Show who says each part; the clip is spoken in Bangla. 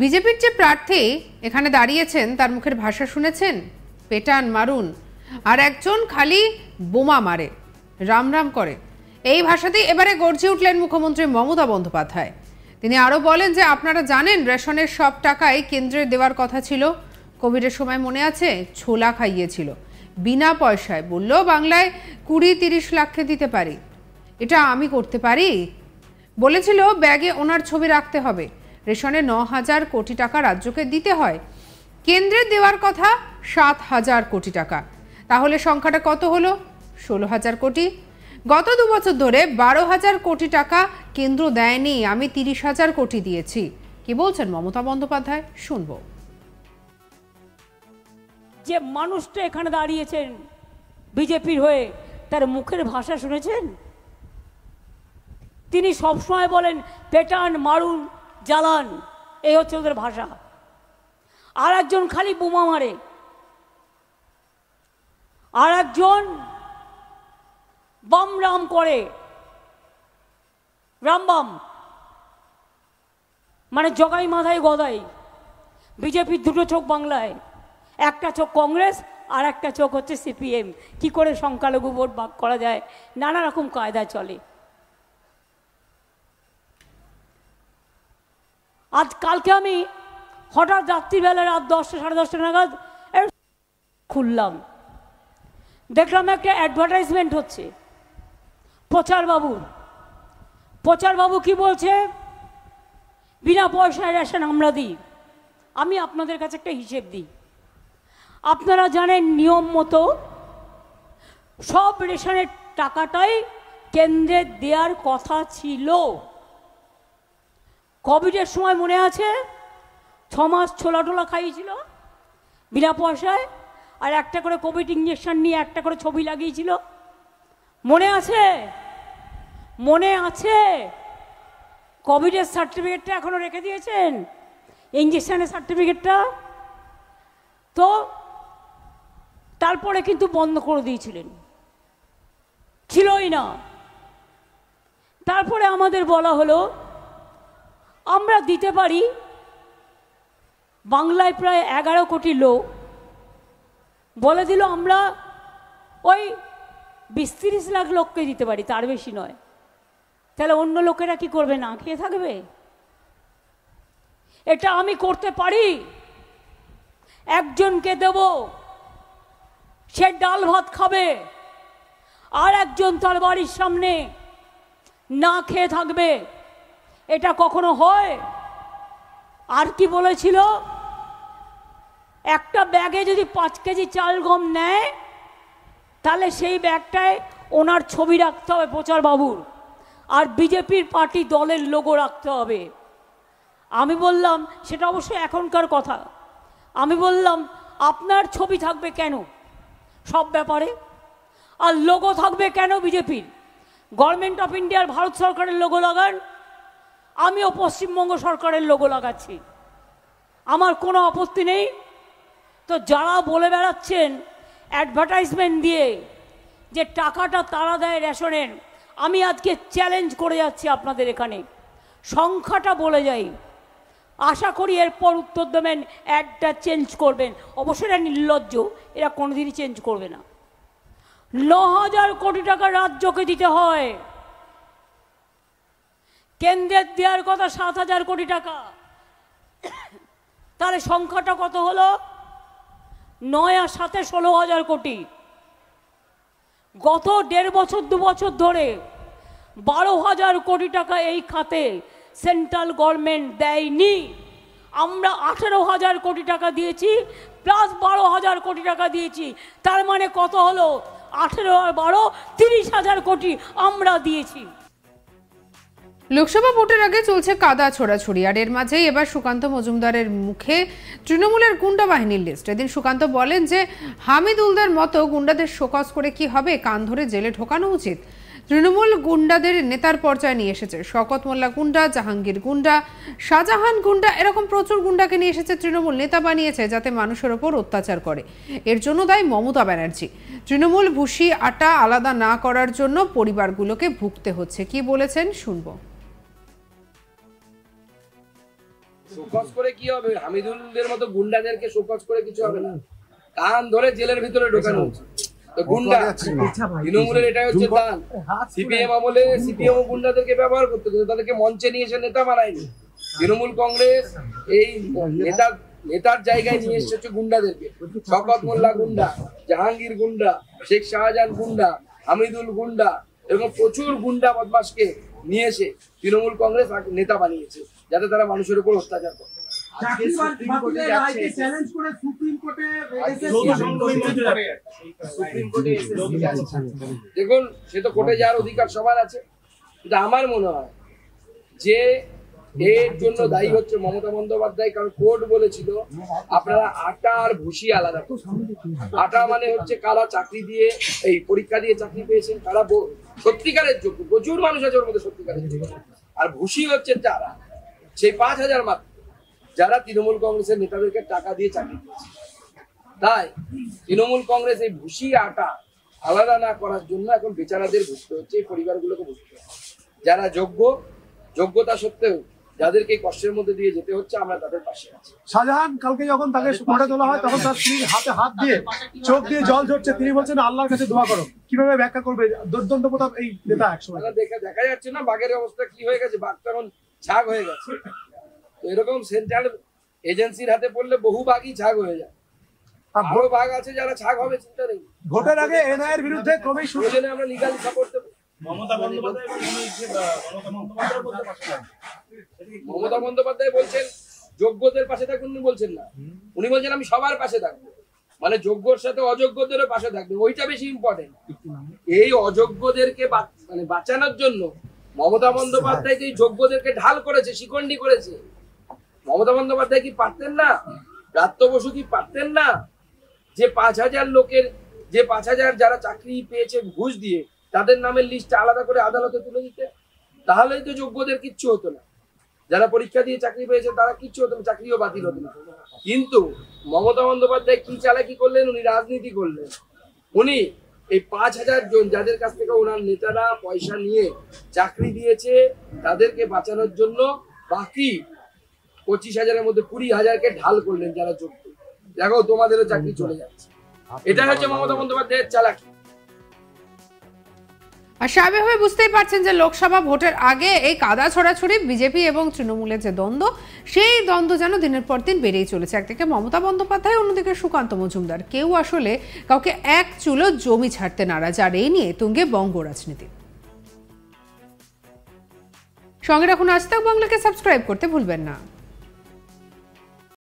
Speaker 1: বিজেপির যে প্রার্থী এখানে দাঁড়িয়েছেন তার মুখের ভাষা শুনেছেন পেটান মারুন আর একজন খালি বোমা মারে রাম রাম করে এই ভাষাতেই এবারে গর্জে উঠলেন মুখ্যমন্ত্রী মমতা বন্দ্যোপাধ্যায় তিনি আরও বলেন যে আপনারা জানেন রেশনের সব টাকাই কেন্দ্রে দেওয়ার কথা ছিল কোভিডের সময় মনে আছে ছোলা খাইয়েছিল বিনা পয়সায় বললো বাংলায় কুড়ি তিরিশ লাখে দিতে পারি এটা আমি করতে পারি বলেছিল ব্যাগে ওনার ছবি রাখতে হবে রেশনে ন হাজার কোটি টাকা রাজ্যকে দিতে হয় কেন্দ্রের দেওয়ার কথা সাত হাজার কোটি টাকা তাহলে সংখ্যাটা কত হলো ষোলো হাজার কোটি গত দু বছর ধরে বারো হাজার কোটি টাকা কেন্দ্র দেয়নি আমি তিরিশ হাজার কোটি দিয়েছি কি বলছেন মমতা বন্দ্যোপাধ্যায় শুনব
Speaker 2: যে মানুষটা এখানে দাঁড়িয়েছেন বিজেপির হয়ে তার মুখের ভাষা শুনেছেন তিনি সবসময় বলেন পেটান মারুন জ্বালান এই হচ্ছে ওদের ভাষা আর একজন খালি বোমা মারে আর একজন বম রাম করে রামবাম মানে জগাই মাথায় গদাই বিজেপির দুটো চোখ বাংলায় একটা চোখ কংগ্রেস আর একটা চোখ হচ্ছে সিপিএম কি করে সংখ্যালঘু ভোট ভাগ করা যায় নানা রকম কায়দা চলে আজ কালকে আমি হঠাৎ রাত্রিবেলা রাত দশটা সাড়ে দশটা নাগাদ খুললাম দেখলাম একটা অ্যাডভার্টাইজমেন্ট হচ্ছে প্রচারবাবুর প্রচারবাবু কি বলছে বিনা পয়সায় রেশন আমরা দিই আমি আপনাদের কাছে একটা হিসেব দিই আপনারা জানেন নিয়ম মতো সব রেশনের টাকাটাই কেন্দ্রে দেওয়ার কথা ছিল কোভিডের সময় মনে আছে ছ মাস ছোলা টোলা খাইয়েছিল বিনা পয়সায় আর একটা করে কোভিড ইঞ্জেকশন নিয়ে একটা করে ছবি লাগিয়েছিল মনে আছে মনে আছে কোভিডের সার্টিফিকেটটা এখনও রেখে দিয়েছেন ইঞ্জেকশানের সার্টিফিকেটটা তো তারপরে কিন্তু বন্ধ করে দিয়েছিলেন ছিলই না তারপরে আমাদের বলা হলো আমরা দিতে পারি বাংলায় প্রায় এগারো কোটি লোক বলে দিল আমরা ওই বিশ তিরিশ লাখ লোককে দিতে পারি তার বেশি নয় তাহলে অন্য লোকেরা কি করবে না খেয়ে থাকবে এটা আমি করতে পারি একজনকে দেব সে ডাল ভাত খাবে আর একজন তার বাড়ির সামনে না খেয়ে থাকবে এটা কখনো হয় আর কি বলেছিল একটা ব্যাগে যদি পাঁচ কেজি চাল গম নেয় তাহলে সেই ব্যাগটায় ওনার ছবি রাখতে হবে প্রচার বাবুর আর বিজেপির পার্টি দলের লোগো রাখতে হবে আমি বললাম সেটা অবশ্য এখনকার কথা আমি বললাম আপনার ছবি থাকবে কেন সব ব্যাপারে আর লোগো থাকবে কেন বিজেপির গভর্নমেন্ট অফ ইন্ডিয়ার ভারত সরকারের লোগো লাগান আমিও পশ্চিমবঙ্গ সরকারের লোগো লাগাচ্ছি আমার কোনো আপত্তি নেই তো যারা বলে বেড়াচ্ছেন অ্যাডভার্টাইজমেন্ট দিয়ে যে টাকাটা তারা দেয় রেশনের আমি আজকে চ্যালেঞ্জ করে যাচ্ছি আপনাদের এখানে সংখ্যাটা বলে যাই আশা করি এরপর উত্তর দেবেন অ্যাডটা চেঞ্জ করবেন অবশ্যই এটা নির্লজ্জ এরা কোনোদিনই চেঞ্জ করবে না ন হাজার কোটি টাকা রাজ্যকে দিতে হয় কেন্দ্রের দেওয়ার কথা সাত হাজার কোটি টাকা তাহলে সংখ্যাটা কত হলো নয় আর সাথে ষোলো হাজার কোটি গত দেড় বছর দু বছর ধরে বারো হাজার কোটি টাকা এই খাতে সেন্ট্রাল গভর্নমেন্ট দেয়নি আমরা আঠেরো হাজার কোটি টাকা দিয়েছি প্লাস বারো হাজার কোটি টাকা দিয়েছি তার মানে কত হলো আঠেরো আর বারো তিরিশ হাজার কোটি আমরা দিয়েছি
Speaker 1: লোকসভা ভোটের আগে চলছে কাদা ছোড়াছড়ি আর এর মাঝেই এবার সুকান্ত মজুমদারের মুখে তৃণমূলের গুন্ডা বাহিনীর লিস্ট এদিন সুকান্ত বলেন যে হামিদুলদার মতো গুন্ডাদের শোকস করে কি হবে কান ধরে জেলে ঢোকানো উচিত তৃণমূল গুন্ডাদের নেতার পর্যায়ে নিয়ে এসেছে শকত মোল্লা গুন্ডা জাহাঙ্গীর গুন্ডা শাহজাহান গুন্ডা এরকম প্রচুর গুন্ডাকে নিয়ে এসেছে তৃণমূল নেতা বানিয়েছে যাতে মানুষের ওপর অত্যাচার করে এর জন্য দায়ী মমতা ব্যানার্জি তৃণমূল ভুষি আটা আলাদা না করার জন্য পরিবারগুলোকে ভুগতে হচ্ছে কি বলেছেন শুনবো
Speaker 3: শোকজ করে কি হবে মতো গুন্ডাদেরকে শোকজ করে কিছু হবে না কান ধরে জেলের ভিতরে ঢোকানো তো গুন্ডা আচ্ছা তৃণমূলের হচ্ছে দান সিপিএম আমলে সিপিএম গুন্ডাদেরকে ব্যবহার কিন্তু তাদেরকে মঞ্চে নিয়ে এসে নেতা তৃণমূল কংগ্রেস এই নেতা নেতার জায়গায় নিয়ে এসেছে হচ্ছে গুন্ডাদেরকে শকত মোল্লা গুন্ডা জাহাঙ্গীর গুন্ডা শেখ শাহজাহান গুন্ডা হামিদুল গুন্ডা এবং প্রচুর গুন্ডা বদমাসকে নিয়ে এসে তৃণমূল কংগ্রেস নেতা বানিয়েছে যাতে তারা মানুষের উপর অত্যাচার করে দেখুন সে তো কোর্টে যাওয়ার অধিকার সবার আছে কিন্তু আমার মনে হয় যে এর জন্য দায়ী হচ্ছে মমতা বন্দ্যোপাধ্যায় কারণ কোর্ট বলেছিল আপনারা আটা আর ভুসি আলাদা আটা মানে হচ্ছে কারা চাকরি দিয়ে এই পরীক্ষা দিয়ে চাকরি পেয়েছেন কারা সত্যিকারের যোগ্য প্রচুর মানুষ আছে ওর মধ্যে সত্যিকারের যোগ্য আর ভুসি হচ্ছে যারা সেই পাঁচ হাজার মাত্র যারা তৃণমূল কংগ্রেসের নেতাদেরকে টাকা দিয়ে চাকরি করেছে তাই তৃণমূল কংগ্রেস এই ভুষি আটা আলাদা না করার জন্য এখন বেচারাদের বুঝতে হচ্ছে এই পরিবারগুলোকে বুঝতে হচ্ছে যারা যোগ্য যোগ্যতা সত্ত্বেও যাদেরকে কষ্টের মধ্যে দিয়ে যেতে হচ্ছে আমরা তাদের পাশে আছি শাহজাহান কালকে যখন তাকে ফটো তোলা হয় তখন তার স্ত্রীর হাতে হাত দিয়ে চোখ দিয়ে জল ঝরছে তিনি বলছেন আল্লাহর কাছে দোয়া করো কিভাবে ব্যাখ্যা করবে দুর্দন্ত প্রতাপ এই নেতা একসময় দেখা দেখা যাচ্ছে না বাঘের অবস্থা কি হয়ে গেছে বাঘ তখন ছাগ হয়ে গেছে তো এরকম সেন্ট্রাল এজেন্সির হাতে পড়লে বহু বাঘই ছাগ হয়ে যায় হ্যাঁ, আরো বাঘ আছে যারা ছাগ হবে চিন্তা নেই
Speaker 2: ভোটের আগে এনআইয়ের বিরুদ্ধে ক্রমেই
Speaker 3: শুরু আমরা লিগালি সাপোর্ট দেবো মমতা বন্দ্যোপাধ্যায় বলছেন যোগ্যদের পাশে থাকুন বলছেন না উনি বলছেন আমি সবার পাশে থাকবো মানে যোগ্যর সাথে অযোগ্যদেরও পাশে থাকবে ওইটা বেশি ইম্পর্টেন্ট এই অযোগ্যদেরকে মানে বাঁচানোর জন্য মমতা বন্দ্যোপাধ্যায় যে আচ্ছা। যোগ্যদেরকে ঢাল করেছে শিকন্ডি করেছে মমতা বন্দ্যোপাধ্যায় কি পারতেন না ব্রাত্য বসু কি পারতেন না যে পাঁচ হাজার লোকের যে পাঁচ হাজার যারা চাকরি পেয়েছে ঘুষ দিয়ে তাদের নামের লিস্ট আলাদা করে আদালতে তুলে দিতে তাহলেই তো যোগ্যদের কিচ্ছু হতো না যারা পরীক্ষা দিয়ে চাকরি পেয়েছে তারা কিচ্ছু হতো না চাকরিও বাতিল হতো না কিন্তু মমতা বন্দ্যোপাধ্যায় কি চালাকি করলেন উনি রাজনীতি করলেন উনি এই পাঁচ হাজার জন যাদের কাছ থেকে ওনার নেতারা পয়সা নিয়ে চাকরি দিয়েছে তাদেরকে বাঁচানোর জন্য বাকি পঁচিশ হাজারের মধ্যে কুড়ি হাজারকে ঢাল করলেন যারা যোগ্য দেখো তোমাদেরও চাকরি চলে যাচ্ছে এটা হচ্ছে মমতা বন্দ্যোপাধ্যায়ের চালাকি আর স্বাভাবিকভাবে
Speaker 1: বুঝতেই পারছেন যে লোকসভা ভোটের আগে এই কাদা ছড়াছড়ি বিজেপি এবং তৃণমূলের যে দ্বন্দ্ব সেই দ্বন্দ্ব যেন দিনের পর দিন বেড়েই চলেছে একদিকে মমতা বন্দ্যোপাধ্যায় অন্যদিকে সুকান্ত মজুমদার কেউ আসলে কাউকে এক চুলো জমি ছাড়তে নারাজ আর এই নিয়ে তুঙ্গে বঙ্গ রাজনীতি সঙ্গে রাখুন আজ বাংলাকে সাবস্ক্রাইব করতে ভুলবেন না